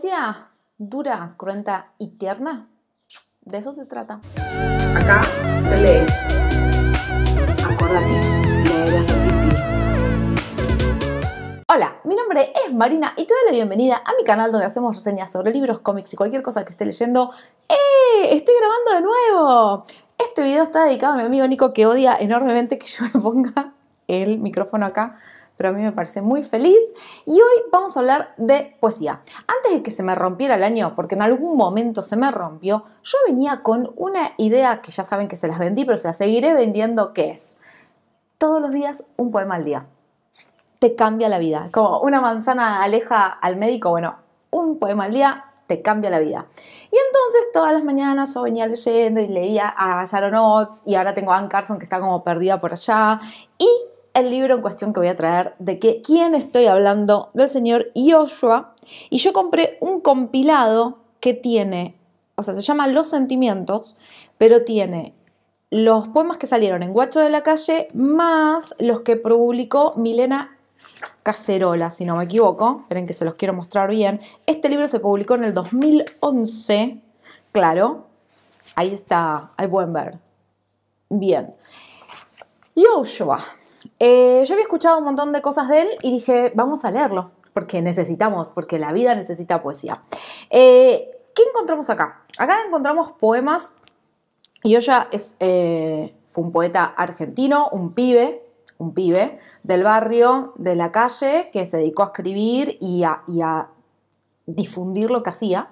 sea dura, cruenta y tierna, de eso se trata. Acá se lee. Hola, mi nombre es Marina y te doy la bienvenida a mi canal donde hacemos reseñas sobre libros, cómics y cualquier cosa que esté leyendo. ¡Eh! ¡Estoy grabando de nuevo! Este video está dedicado a mi amigo Nico que odia enormemente que yo me ponga el micrófono acá, pero a mí me parece muy feliz. Y hoy vamos a hablar de poesía. Antes de que se me rompiera el año, porque en algún momento se me rompió, yo venía con una idea que ya saben que se las vendí, pero se las seguiré vendiendo, que es todos los días un poema al día. Te cambia la vida. Como una manzana aleja al médico, bueno, un poema al día te cambia la vida. Y entonces todas las mañanas yo venía leyendo y leía a Sharon Oates y ahora tengo a Anne Carson que está como perdida por allá y el libro en cuestión que voy a traer, de que, quién estoy hablando, del señor Yoshua. Y yo compré un compilado que tiene, o sea, se llama Los Sentimientos, pero tiene los poemas que salieron en Guacho de la Calle, más los que publicó Milena Cacerola, si no me equivoco. Esperen que se los quiero mostrar bien. Este libro se publicó en el 2011, claro. Ahí está, ahí pueden ver. Bien. Yoshua eh, yo había escuchado un montón de cosas de él y dije, vamos a leerlo, porque necesitamos, porque la vida necesita poesía. Eh, ¿Qué encontramos acá? Acá encontramos poemas. Yoya es, eh, fue un poeta argentino, un pibe, un pibe del barrio, de la calle, que se dedicó a escribir y a difundir lo que hacía.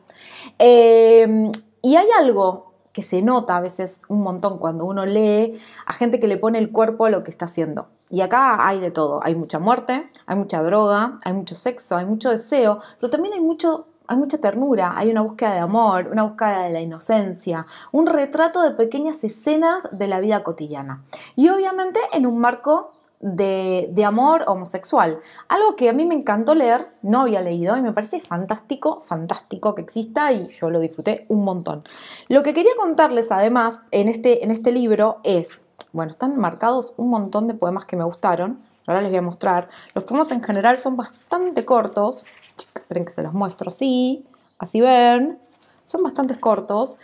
y hay algo que se nota a veces un montón cuando uno lee, a gente que le pone el cuerpo a lo que está haciendo. Y acá hay de todo, hay mucha muerte, hay mucha droga, hay mucho sexo, hay mucho deseo, pero también hay mucho hay mucha ternura, hay una búsqueda de amor, una búsqueda de la inocencia, un retrato de pequeñas escenas de la vida cotidiana. Y obviamente en un marco de, amor homosexual. Algo que a mí me encantó leer, no había leído y me parece fantástico, fantástico que exista y yo lo disfruté un montón. Lo que quería contarles además en este, en este libro es, bueno, están marcados un montón de poemas que me gustaron, ahora les voy a mostrar. Los poemas en general son bastante cortos, esperen que se los muestro así, así ven, son bastante cortos,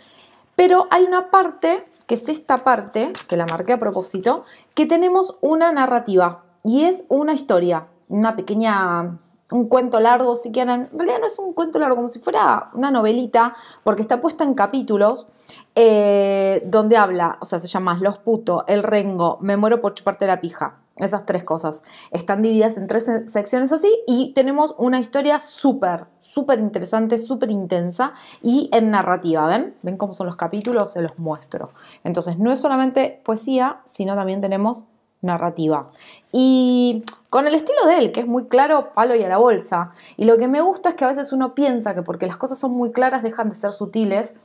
pero hay una parte que es esta parte, que la marqué a propósito, que tenemos una narrativa y es una historia, una pequeña, un cuento largo si quieren, en realidad no es un cuento largo, como si fuera una novelita, porque está puesta en capítulos, eh, donde habla, o sea, se llama Los Puto, El Rengo, Me Muero por Chuparte la Pija. Esas tres cosas están divididas en tres secciones así y tenemos una historia súper, súper interesante, súper intensa y en narrativa. ¿Ven? ¿Ven cómo son los capítulos? Se los muestro. Entonces no es solamente poesía, sino también tenemos narrativa. Y con el estilo de él, que es muy claro, palo y a la bolsa. Y lo que me gusta es que a veces uno piensa que porque las cosas son muy claras dejan de ser sutiles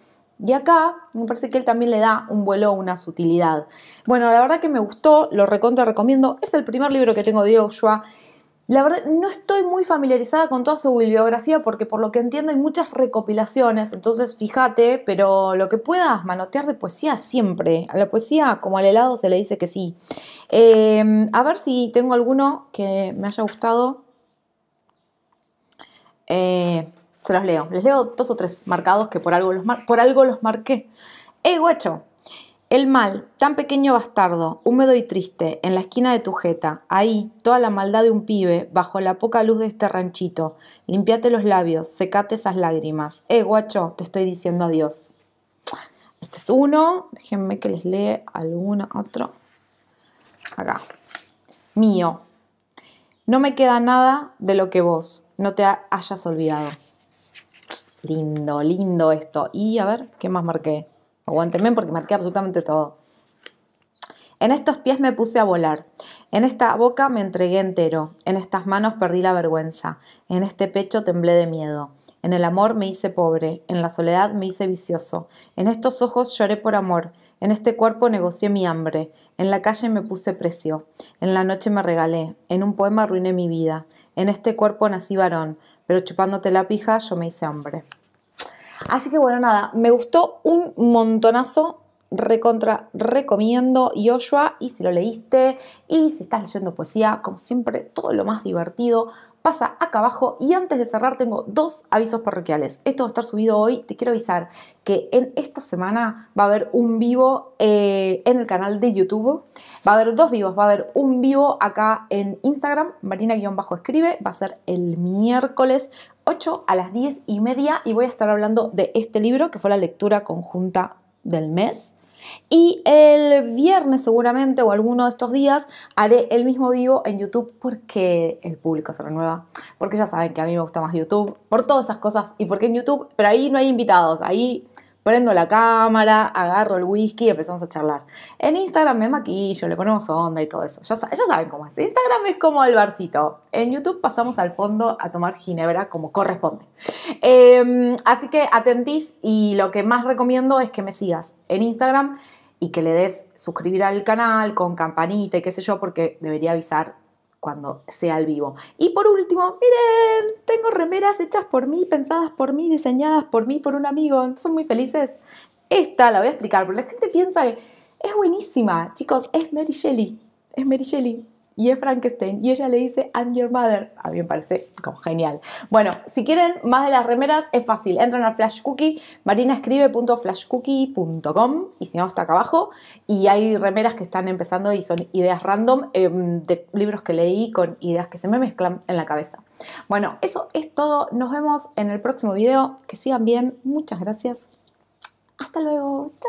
y acá me parece que él también le da un vuelo, una sutilidad. Bueno, la verdad que me gustó, lo recontra recomiendo. Es el primer libro que tengo de Joshua. La verdad, no estoy muy familiarizada con toda su bibliografía porque por lo que entiendo hay muchas recopilaciones, entonces fíjate, pero lo que puedas manotear de poesía siempre. A la poesía, como al helado, se le dice que sí. Em, a ver si tengo alguno que me haya gustado. Eh, se los leo. Les leo dos o tres marcados que por algo los, por algo los marqué. eh guacho! El mal, tan pequeño bastardo, húmedo y triste, en la esquina de tu jeta, ahí, toda la maldad de un pibe, bajo la poca luz de este ranchito. Limpiate los labios, secate esas lágrimas. Eh, guacho, te estoy diciendo adiós. Este es uno. Déjenme que les lee alguno otro. Acá. Mío. No me queda nada de lo que vos no te hayas olvidado. Lindo, lindo esto. Y a ver, ¿qué más marqué? Aguántenme porque marqué absolutamente todo. En estos pies me puse a volar. En esta boca me entregué entero. En estas manos perdí la vergüenza. En este pecho temblé de miedo. En el amor me hice pobre, en la soledad me hice vicioso, en estos ojos lloré por amor, en este cuerpo negocié mi hambre, en la calle me puse precio, en la noche me regalé, en un poema arruiné mi vida, en este cuerpo nací varón, pero chupándote la pija yo me hice hombre. Así que bueno, nada, me gustó un montonazo recontra recomiendo Yoshua y si lo leíste y si estás leyendo poesía, como siempre, todo lo más divertido pasa acá abajo y antes de cerrar tengo dos avisos parroquiales. Esto va a estar subido hoy, te quiero avisar que en esta semana va a haber un vivo eh, en el canal de YouTube, va a haber dos vivos, va a haber un vivo acá en Instagram, Marina-escribe, va a ser el miércoles 8 a las 10 y media y voy a estar hablando de este libro que fue la lectura conjunta del mes. Y el viernes seguramente o alguno de estos días haré el mismo vivo en YouTube porque el público se renueva. Porque ya saben que a mí me gusta más YouTube por todas esas cosas y porque en YouTube, pero ahí no hay invitados, ahí prendo la cámara, agarro el whisky y empezamos a charlar. En Instagram me maquillo, le ponemos onda y todo eso. Ya, saben cómo es. Instagram es como el barcito. En YouTube pasamos al fondo a tomar ginebra como corresponde. Em, así que atentís y lo que más recomiendo es que me sigas en Instagram y que le des suscribir al canal con campanita y qué sé yo, porque debería avisar cuando sea al vivo. Y por último, miren, tengo remeras hechas por mí, pensadas por mí, diseñadas por mí, por un amigo. Son muy felices. Esta la voy a explicar, porque la gente piensa que es buenísima. Chicos, es Mary Shelley. Es Mary Shelley y es Frankenstein. Y ella le dice, I'm your mother. A mí me parece como genial. Bueno, si quieren más de las remeras, es fácil. Entran a Flash Cookie, marinaescribe.flashcookie.com y si no, está acá abajo. Y hay remeras que están empezando y son ideas random eh, de libros que leí con ideas que se me mezclan en la cabeza. Bueno, eso es todo. Nos vemos en el próximo video. Que sigan bien. Muchas gracias. Hasta luego. Chao.